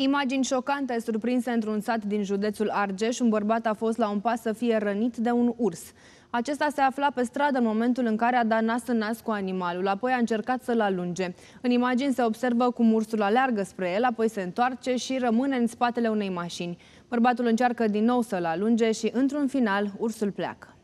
Imagini șocante surprinse într-un sat din județul Argeș. Un bărbat a fost la un pas să fie rănit de un urs. Acesta se afla pe stradă în momentul în care a dat nas în nas cu animalul, apoi a încercat să-l alunge. În imagini se observă cum ursul aleargă spre el, apoi se întoarce și rămâne în spatele unei mașini. Bărbatul încearcă din nou să-l alunge și, într-un final, ursul pleacă.